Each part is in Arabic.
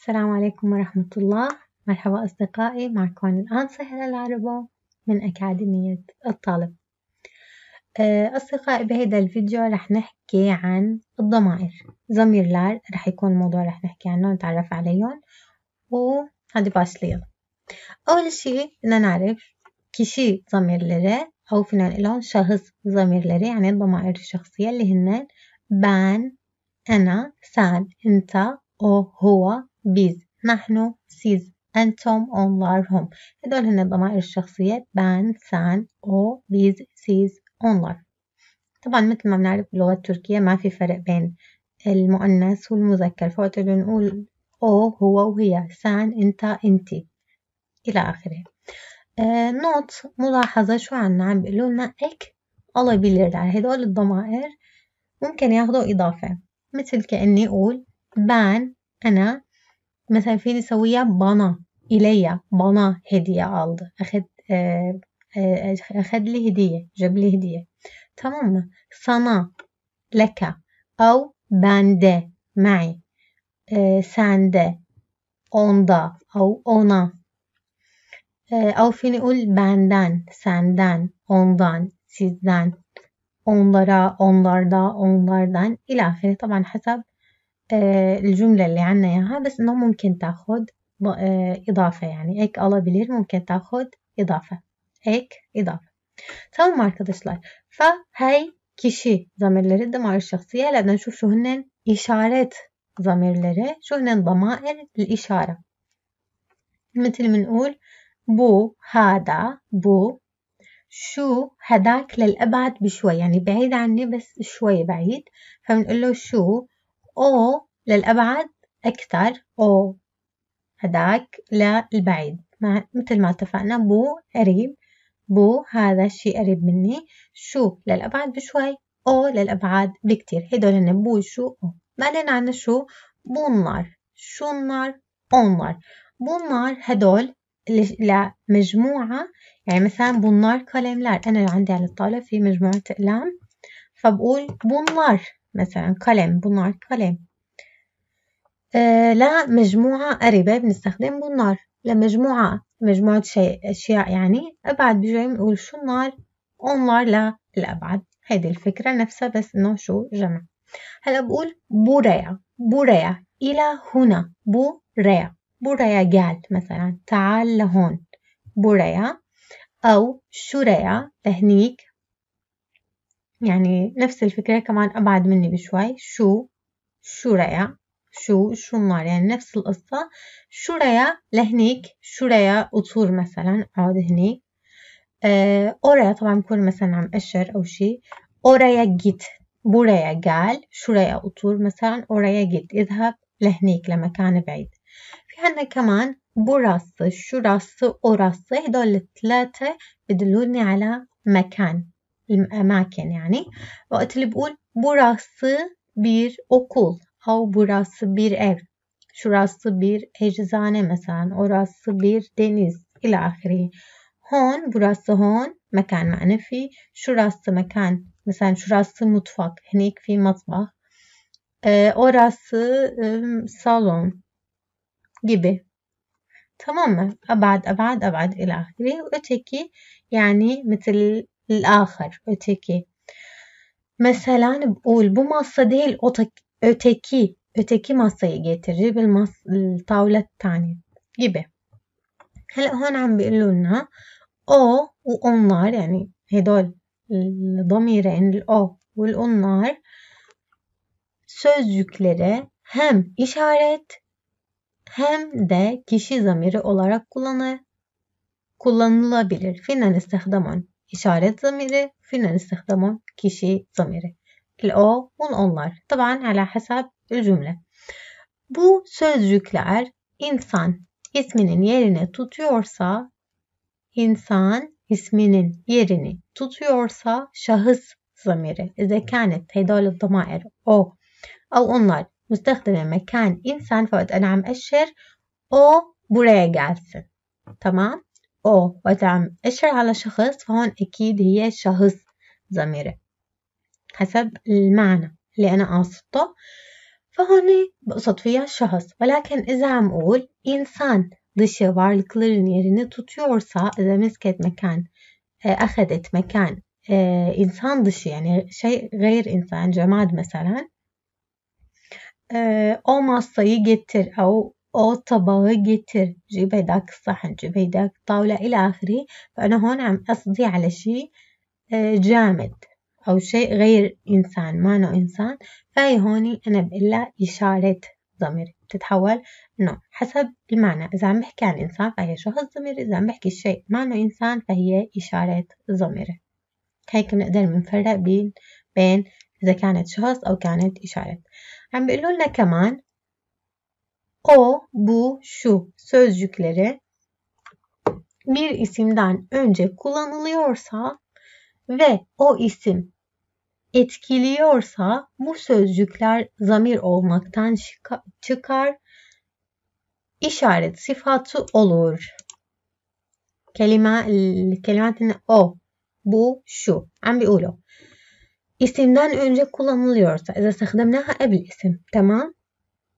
السلام عليكم ورحمة الله مرحبا أصدقائي معكم الآن سهلة العربو من أكاديمية الطالب أه، أصدقائي بهيدا الفيديو رح نحكي عن الضمائر لار رح يكون الموضوع رح نحكي عنه نتعرف عليهم باش ليل أول شي بدنا نعرف كشي ضمير لري أو فينا نقلهم شخص ضمير لري يعني الضمائر الشخصية اللي هن بان أنا سان أنت أو هو بيز نحن سيز أنتم أونلار هم هدول هن ضمائر الشخصية بان سان أو بيز سيز أونلار طبعا مثل ما بنعرف باللغة التركية ما في فرق بين المؤنث والمذكر فوقت اللي نقول أو هو وهي سان أنت أنتي إلى آخره نوت ملاحظة شو عنا عم بيقولوا لنا إك الله بيلر هدول الضمائر ممكن ياخذوا إضافة مثل كأني أقول بان أنا مثلا فين يسويها بانا إلي بانا هدية ألد أخد آه، آه، أخد لي هدية جاب لي هدية تمام صنا لك أو باندا معي آه، ساندا أوندا أو أونا أو فين يقول باندان ساندان أوندان سيدان أوندرا أوندردا أوندردان إلى آخره طبعا حسب آه، الجملة اللي عنا ياها بس إنه ممكن تأخذ آه، إضافة يعني إيك ألا بلير ممكن تأخذ إضافة إيك إضافة تمام أركضشلار فهي كشي ضميرلري الضمائر الشخصية لأننا نشوف شو هن إشارات لري شو هن ضمائر الإشارة مثل نقول بو هادا بو شو هداك للأبعد بشوي يعني بعيد عني بس شوي بعيد فمنقول له شو او للأبعد أكثر أو هداك للبعيد ما مثل ما اتفقنا بو قريب بو هذا الشيء قريب مني شو للأبعد بشوي أو للأبعاد بكتير هدول هن بو شو أو بعدين عنا شو بو النار شو النار أو النار بو النار هدول لمجموعة يعني مثلا بو النار كلملار أنا عندي على الطاولة في مجموعة أقلام فبقول بو النار مثلا قلم بو النار قلم آه، لمجموعة قريبة بنستخدم بالنار لمجموعة مجموعة شيء أشياء يعني أبعد بجاي بنقول شو النار أونار نار للأبعد هيدي الفكرة نفسها بس إنه شو جمع هلا بقول بوريا بوريا إلى هنا بوريا بوريا جال مثلا تعال لهون بوريا أو شوريا لهنيك يعني نفس الفكرة كمان أبعد مني بشوي شو شوريا şu şunlar yani نفس القصة şuraya لهنيك şuraya otur مثلا اقعد هنيك آه oraya طبعا بكون مثلا عم أشر أو شيء oraya git buraya gel şuraya otur مثلا oraya git اذهب لهنيك لمكان بعيد في عندنا كمان برası şurası orası هدول الثلاثة بدلوني على مكان الأماكن يعني وقت اللي بقول burası bir okul hav burası bir ev, şurası bir eczane mesela. orası bir deniz ilahiri. Hon burası hon mekan manefi şurası mekan mesela şurası mutfak henik fi matbah e, orası e, salon gibi tamam mı? Abad abad abad ilahiri öteki yani مثل الآخر öteki mesela بقول hani bu masa değil o öteki öteki masayı getirir bir mas الطاولة tane gibi. hele هلا هون عم o لنا او واونار يعني هدول الضميرين الاو onlar sözcüklere hem işaret hem de kişi zamiri olarak kullanı, kullanılabilir. Finan istihdaman işaret zamiri, finan istihdaman kişi zamiri. الأو والأونلاين طبعا على حسب الcümle. Bu sözcükler insan isminin yerini tutuyorsa insan isminin yerini tutuyorsa şahıs zamiri إذا كانت هدول الضمائر أو أو أونلاين مستخدمة مكان إنسان فقد أنا عم أشر أو buraya gelsin. Tamam. O وقت عم أشر على شخص فهون أكيد هي شخص ضميري حسب المعنى اللي أنا قاصدته فهون بقصد فيها الشخص ولكن إذا عم أقول إنسان dışı varlıkların yerini توتيورسا إذا مسكت مكان آه، أخذت مكان آه، إنسان dışı يعني شيء غير إنسان جماد مثلا آه، أو masayı يجتر أو أو tabağı جتر جيب هيداك الصحن جيب هيداك الطاولة إلى آخره فأنا هون عم قصدي على شيء جامد أو شيء غير إنسان ما أنا إنسان فهي هوني أنا بقلها إشارة ضمير بتتحول نو حسب المعنى إذا عم بحكي عن إنسان فهي شخص ضمير إذا عم بحكي شيء ما أنا إنسان فهي إشارة ضمير هيك بنقدر بنفرق بين بين إذا كانت شخص أو كانت إشارة عم بيقولوا لنا كمان او بو شو sözcükleri bir isimden önce kullanılıyorsa ve o isim etkiliyorsa bu sözcükler zamir olmaktan çıkar, işaret sıfatı olur. Kelime, kelimetin o, bu, şu. عم بيقولوا isimden önce kullanılıyorsa اذا استخدمناها قبل اسم تمام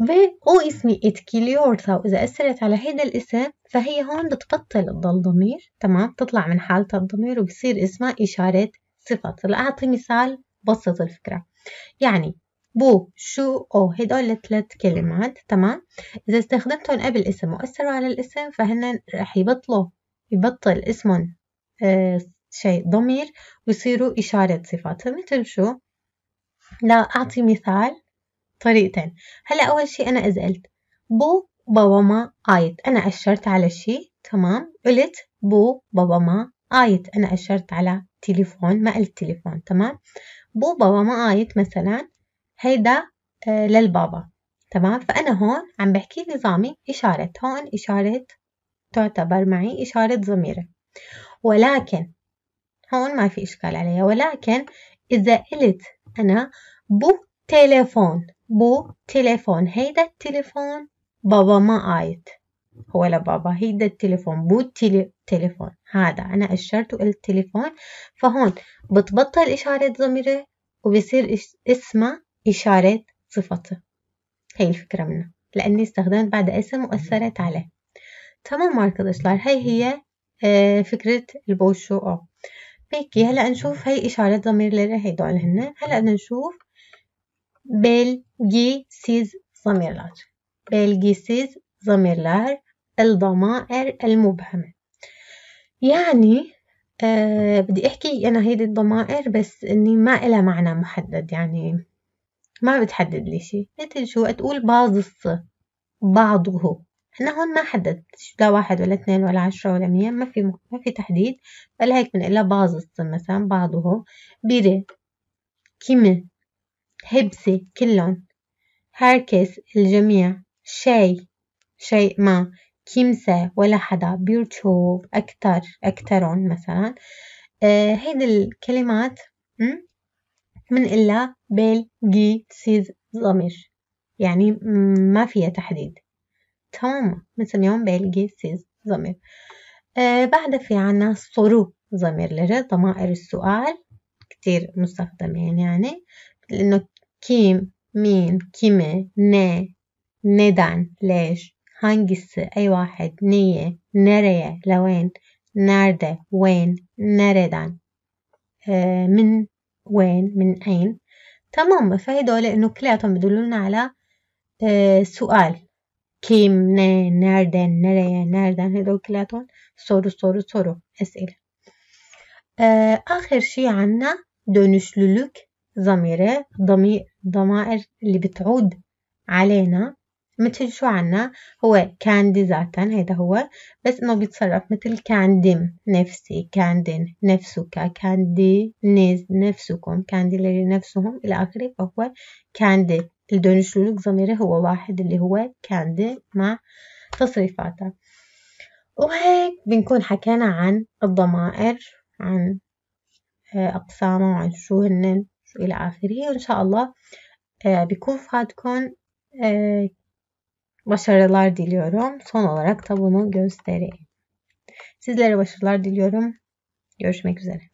ve o ismi etkiliyorsa وإذا أثرت على هيدا الاسم فهي هون بتبطل تضل ضمير تمام بتطلع من حالة الضمير وبصير اسمها إشارة صفة هلا أعطي مثال بسط الفكرة يعني بو شو أو هدول ثلاث كلمات تمام إذا استخدمتهم قبل اسم وأثروا على الاسم فهن رح يبطلوا يبطل اسمهم آه شيء ضمير ويصيروا إشارة صفات فمثل شو لا أعطي مثال طريقتين هلا أول شيء أنا إذا قلت بو بابا ما آيت أنا أشرت على شيء تمام قلت بو بابا ما آيت أنا أشرت على التليفون مع التليفون تمام بوبا وما آيت مثلا هيدا آه، للبابا تمام فأنا هون عم بحكي نظامي إشارة هون إشارة تعتبر معي إشارة ضميرة ولكن هون ما في إشكال عليها ولكن إذا قلت أنا بو تليفون بو تليفون هيدا التليفون بابا ما آيت هو لا بابا هيدا التليفون بو التليفون هذا أنا أشرته التليفون فهون بتبطل إشارة ضميره وبصير اسمه إشارة صفته هي الفكرة منه لأني استخدمت بعد اسم وأثرت عليه تمام arkadaşlar هي هي آه، فكرة البوشو أو بيكي هلأ نشوف هي إشارة هي دول هن هلأ بدنا نشوف جي سيز ضمير لار الضمائر المبهمة يعني أه بدي أحكي أنا هيدي الضمائر بس إني ما إلها معنى محدد يعني ما بتحدد لي شيء مثل شو تقول بعض بعضه أنا هون ما حددت لا واحد ولا اثنين ولا عشرة ولا مية ما في ما في تحديد فلهيك بنقلها بعض مثلا بعضه بيري كيمي هبسي كلهم هركس الجميع شيء شيء ما كيمسة ولا حدا بيوتيوب أكتر أكترون مثلا آه هيدي الكلمات إلا بيل جي سيز ضمير يعني ما فيها تحديد تمام مثل يوم بيل جي سيز ضمير آه بعدها في عنا صرو ضمير لجا ضمائر السؤال كتير مستخدمين يعني لأنه كيم مين كيمة ني ندان ليش هانجس أي واحد نية نرية لوين nerede وين nereden آه، من وين من أين تمام فهدول إنه كلياتهم بدلونا على آه، سؤال كيم ني nereden نرية nereden هدول كلياتهم صورو صورو صورو أسئلة آه، آخر شي عنا dönüşlülük zamiri ضمير ضمائر اللي بتعود علينا متل شو عنا هو كاندي ذاتا هيدا هو بس انه بيتصرف متل كاندم نفسي كاندن نفسك كاندي نيز نفسكم كاندي نفسهم الى اخره فهو كاندي الدونشلولوك ضميري هو واحد اللي هو كاندي مع تصريفاته وهيك بنكون حكينا عن الضمائر عن آه، أقسامها وعن شو هن إلى آخره وإن شاء الله آه، بيكون فاتكم آه، başarılar diliyorum. Son olarak da göstereyim. Sizlere başarılar diliyorum. Görüşmek üzere.